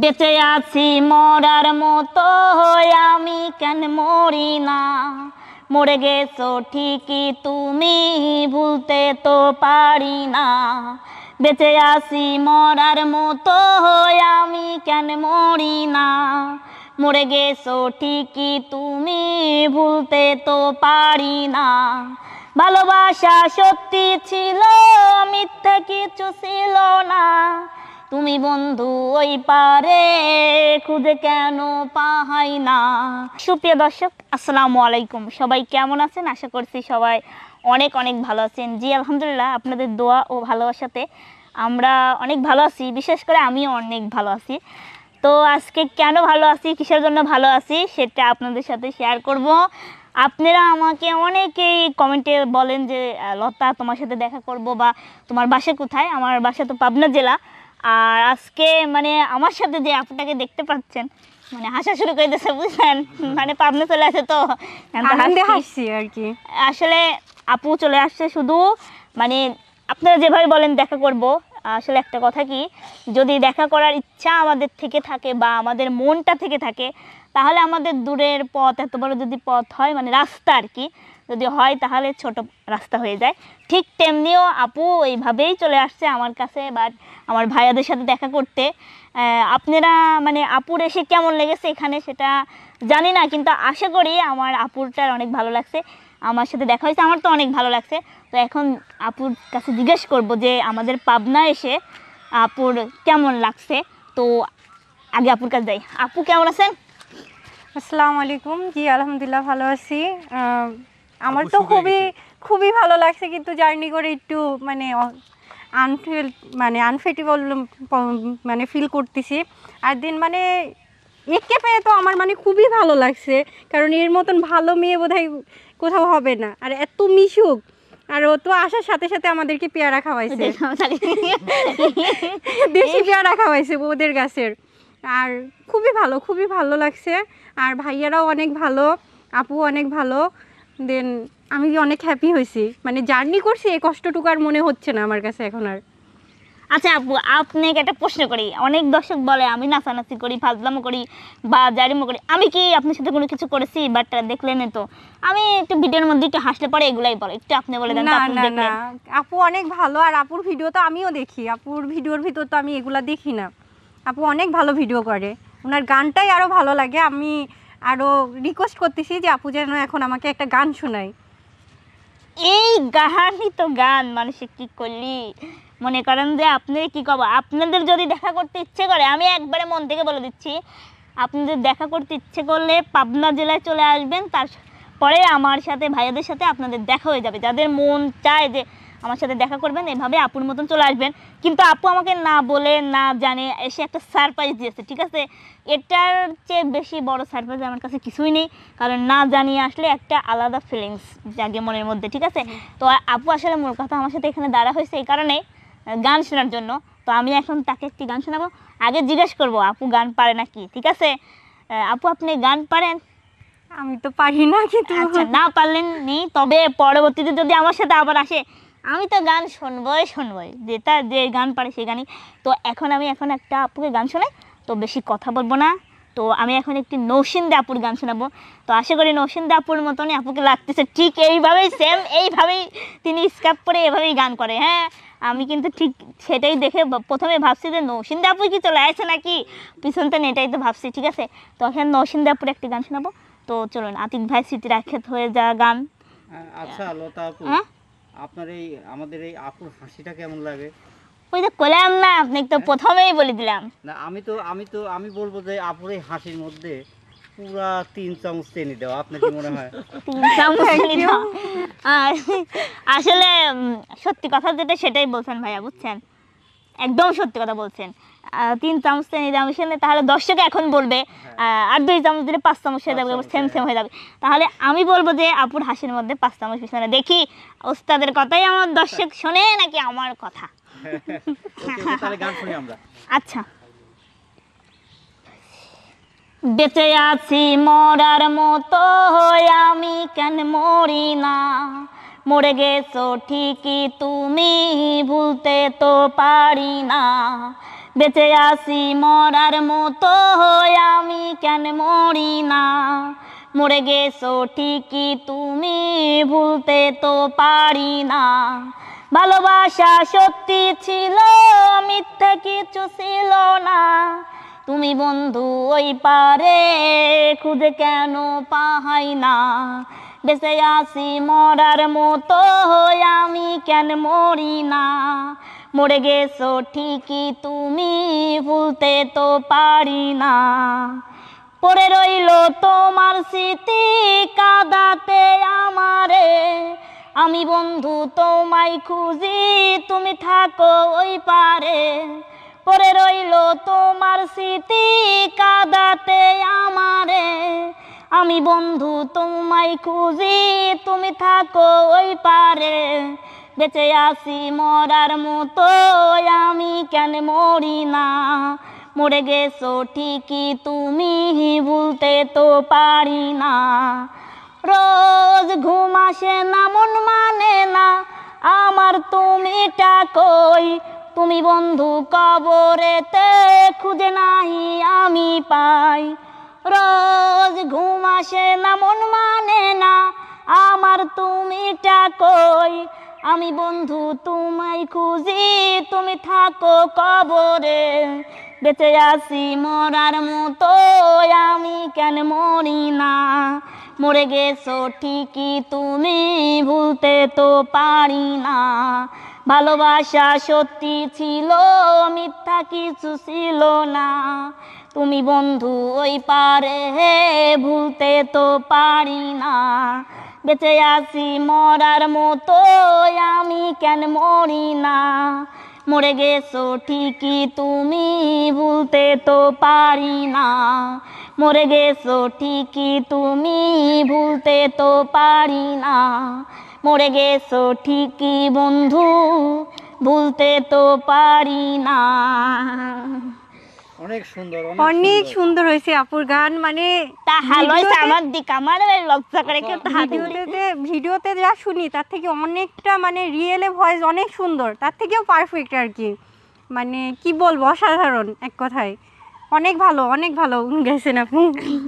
বেঁচে আছি মরার মতো আমি কেন মরি না মরে গেছো ঠিকই তুমি ভুলতে তো পারি না বেঁচে আছি মরার মতো আমি কেন মরি না মরে গেছো ঠিকই তুমি ভুলতে তো পারি না ভালোবাসা সত্যি ছিল মিথ্যে কিছু ছিল না তুমি বন্ধু ওই পারে খুঁজে কেন পাহাই না সুপ্রিয় দর্শক আসসালামু আলাইকুম সবাই কেমন আছেন আশা করছি সবাই অনেক অনেক ভালো আছেন জি আলহামদুলিল্লাহ আপনাদের দোয়া ও ভালোবাসাতে আমরা অনেক ভালো আছি বিশেষ করে আমিও অনেক ভালো আছি তো আজকে কেন ভালো আছি কিসের জন্য ভালো আছি সেটা আপনাদের সাথে শেয়ার করব আপনারা আমাকে অনেকেই কমেন্টে বলেন যে লতা তোমার সাথে দেখা করব বা তোমার বাসা কোথায় আমার বাসা তো পাবনা জেলা আর আজকে মানে আমার সাথে যে আপুটাকে দেখতে পাচ্ছেন মানে হাসা শুরু করে দিয়েছে বুঝলেন মানে পাবনা চলে আসে তো আর কি আসলে আপু চলে আসছে শুধু মানে আপনারা যেভাবে বলেন দেখা করব আসলে একটা কথা কি যদি দেখা করার ইচ্ছা আমাদের থেকে থাকে বা আমাদের মনটা থেকে থাকে তাহলে আমাদের দূরের পথ এত বড় যদি পথ হয় মানে রাস্তা আর কি যদি হয় তাহলে ছোট রাস্তা হয়ে যায় ঠিক তেমনিও আপু এইভাবেই চলে আসছে আমার কাছে বাট আমার ভাইয়াদের সাথে দেখা করতে আপনারা মানে আপুর এসে কেমন লেগেছে এখানে সেটা জানি না কিন্তু আশা করি আমার আপুরটার অনেক ভালো লাগছে আমার সাথে দেখা হয়েছে আমার তো অনেক ভালো লাগছে তো এখন আপুর কাছে জিজ্ঞেস করব যে আমাদের পাবনা এসে আপুর কেমন লাগছে তো আগে আপুর কাছে যাই আপু কেমন আছেন আসসালামু আলাইকুম জি আলহামদুলিল্লাহ ভালো আছি আমার তো খুবই খুবই ভালো লাগছে কিন্তু জার্নি করে একটু মানে আনফিল মানে আনফিটেবল মানে ফিল করতেছি আর দিন মানে একে পেয়ে তো আমার মানে খুবই ভালো লাগছে কারণ এর মতন ভালো মেয়ে বোধ কোথাও হবে না আর এত মিশুক আর ও তো আসার সাথে সাথে আমাদেরকে পেয়ারা খাওয়াইছে দেশি পেয়ারা খাওয়াইছে ওদের গাছের আর খুবই ভালো খুবই ভালো লাগছে আর ভাইয়ারাও অনেক ভালো আপু অনেক ভালো দেন আমি অনেক হ্যাপি হয়েছি মানে জার্নি করছি এই কষ্টটুকু আর মনে হচ্ছে না আমার কাছে এখন আর আচ্ছা আপু আপনাকে একটা প্রশ্ন করি অনেক দর্শক বলে আমি নাচানাচি করি ফাজলামো করি বা জারিমো করি আমি কি আপনার সাথে কোনো কিছু করেছি বাট দেখলেন তো আমি একটু ভিডিওর মধ্যে একটু হাসলে পরে এগুলাই বলে একটু আপনি বলে দেন না না না আপু অনেক ভালো আর আপুর ভিডিও তো আমিও দেখি আপুর ভিডিওর ভিতর তো আমি এগুলা দেখি না আপু অনেক ভালো ভিডিও করে ওনার গানটাই আরও ভালো লাগে আমি আরও রিকোয়েস্ট করতেছি যে আপু যেন এখন আমাকে একটা গান শোনায় এই গানই তো গান মানুষে কি করলি মনে করেন যে আপনি কি কব আপনাদের যদি দেখা করতে ইচ্ছে করে আমি একবারে মন থেকে বলে দিচ্ছি আপনাদের দেখা করতে ইচ্ছে করলে পাবনা জেলায় চলে আসবেন তারপরে আমার সাথে ভাইয়াদের সাথে আপনাদের দেখা হয়ে যাবে যাদের মন চায় যে আমার সাথে দেখা করবেন এভাবে আপুর মতন চলে আসবেন কিন্তু আপু আমাকে না বলে না জানে এসে একটা সারপ্রাইজ দিয়েছে ঠিক আছে এটার চেয়ে বেশি বড় সারপ্রাইজ আমার কাছে কিছুই নেই কারণ না জানিয়ে আসলে একটা আলাদা ফিলিংস জাগে মনের মধ্যে ঠিক আছে তো আপু আসলে মূল কথা আমার সাথে এখানে দাঁড়া হয়েছে এই কারণে গান শোনার জন্য তো আমি এখন তাকে একটি গান শোনাবো আগে জিজ্ঞেস করব আপু গান পারে নাকি ঠিক আছে আপু আপনি গান পারেন আমি তো পারি না কিন্তু আচ্ছা, না পারলেন নেই তবে পরবর্তীতে যদি আমার সাথে আবার আসে আমি তো গান শুনবই শুনবই যেটা যে গান পারে সেই গানই তো এখন আমি এখন একটা আপুকে গান শোনাই তো বেশি কথা বলবো না তো আমি এখন একটি নৌসিন্দা আপুর গান শোনাবো তো আশা করি নৌসিন্দা আপুর মতনই আপুকে লাগতেছে ঠিক এইভাবেই সেম এইভাবেই তিনি স্কাপ করে এভাবেই গান করে হ্যাঁ আমি কিন্তু ঠিক সেটাই দেখে প্রথমে ভাবছি যে নৌসিন্দা আপুই কি চলে আসছে নাকি পিছন তো এটাই তো ভাবছি ঠিক আছে তো এখন নৌসিন্দা আপুর একটি গান শোনাবো তো চলুন আতিক ভাই স্মৃতি রাখেত হয়ে যাওয়া গান আচ্ছা লতা আপু হ্যাঁ আপনার এই আমাদের এই আপুর হাসিটা কেমন লাগে ওই তো কোলাম না আপনি তো হ্যাঁ? প্রথমেই বলে দিলাম না আমি তো আমি তো আমি বলবো যে আপুর এই হাসির মধ্যে পুরা তিন চামচ চিনি দাও আপনার কি মনে হয় তিন চামচ চিনি দাও আর আসলে সত্যি কথা যেটা সেটাই বলছেন ভাইয়া বুঝছেন একদম সত্যি কথা বলছেন তিন চামচ চিনি দাম সেখানে তাহলে দর্শকে এখন বলবে হ্যাঁ। আর দুই চামচ দিলে পাঁচ চামচ হয়ে যাবে সেম সেম হয়ে যাবে তাহলে আমি বলবো যে আপুর হাসির মধ্যে পাঁচ চামচ মিশানো দেখি ওস্তাদের কথাই আমার দর্শক শোনে নাকি আমার কথা আচ্ছা বেঁচে আছি মরার মতো আমি কেন মরি না মরে গেছো ঠিকই তুমি ভুলতে তো পারি না বেঁচে আসি মরার মতো আমি কেন মরি না মরে গেছো ঠিকই তুমি ভুলতে তো পারি না ভালোবাসা সত্যি ছিল মিথ্যে কিছু ছিল না তুমি বন্ধু ওই পারে খুঁজে কেন পাহাই না বেঁচে আসি মরার মতো আমি কেন মরি না মরে গেছো ঠিকই তুমি ভুলতে তো পারি না পরে রইল তোমার স্মৃতি কাদাতে আমারে আমি বন্ধু তোমায় খুঁজি তুমি থাকো ওই পারে পরে রইল তোমার স্মৃতি কাদাতে আমারে আমি বন্ধু তোমায় খুঁজি তুমি থাকো ওই পারে বেঁচে আসি মরার মতো আমি কেন মরি না মরে গেছো ঠিকই তুমি ভুলতে তো পারি না রোজ ঘুম আসে না মন মানে না আমার তুমিটা কই তুমি বন্ধু কবরেতে খুঁজে নাই আমি পাই রোজ ঘুম আসে না মন মানে না আমার তুমিটা কই আমি বন্ধু তোমায় খুঁজি তুমি থাকো কবরে বেঁচে আসি মরার মতো আমি কেন মরি না মরে গেছো ঠিকই তুমি ভুলতে তো পারি না ভালোবাসা সত্যি ছিল মিথ্যা কিছু ছিল না তুমি বন্ধু ওই পারে ভুলতে তো পারি না বেঁচে আছি মরার মতো আমি কেন মরি না মরে গেছো ঠিকই তুমি ভুলতে তো পারি না মরে গেছো ঠিকই তুমি ভুলতে তো পারি না মরে গেছো ঠিকই বন্ধু ভুলতে তো পারি না অনেক সুন্দর হয়েছে আপুর গান মানে ভিডিওতে যা শুনি তার থেকে অনেকটা মানে রিয়েলে ভয়েস অনেক সুন্দর তার থেকেও পারফেক্ট আর কি মানে কি বলবো অসাধারণ এক কথায় অনেক ভালো অনেক ভালো গেছেন আপনি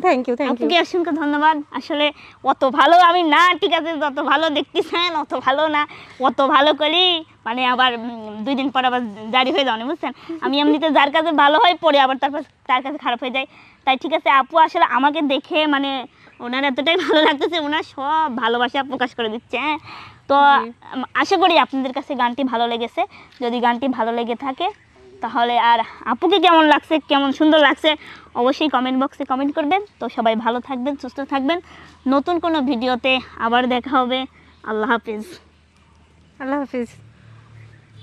থ্যাংক ইউ থ্যাংক ইউ আপনাকে অসংখ্য ধন্যবাদ আসলে অত ভালো আমি না ঠিক আছে যত ভালো দেখতেছেন অত ভালো না অত ভালো করি মানে আবার দুই দিন পর আবার জারি হয়ে যাওনি বুঝছেন আমি এমনিতে যার কাছে ভালো হয় পরে আবার তারপর তার কাছে খারাপ হয়ে যায় তাই ঠিক আছে আপু আসলে আমাকে দেখে মানে ওনার এতটাই ভালো লাগতেছে ওনার সব ভালোবাসা প্রকাশ করে দিচ্ছে হ্যাঁ তো আশা করি আপনাদের কাছে গানটি ভালো লেগেছে যদি গানটি ভালো লেগে থাকে তাহলে আর আপুকে কেমন লাগছে কেমন সুন্দর লাগছে অবশ্যই কমেন্ট বক্সে কমেন্ট করবেন তো সবাই ভালো থাকবেন সুস্থ থাকবেন নতুন কোনো ভিডিওতে আবার দেখা হবে আল্লাহ হাফিজ আল্লাহ হাফিজ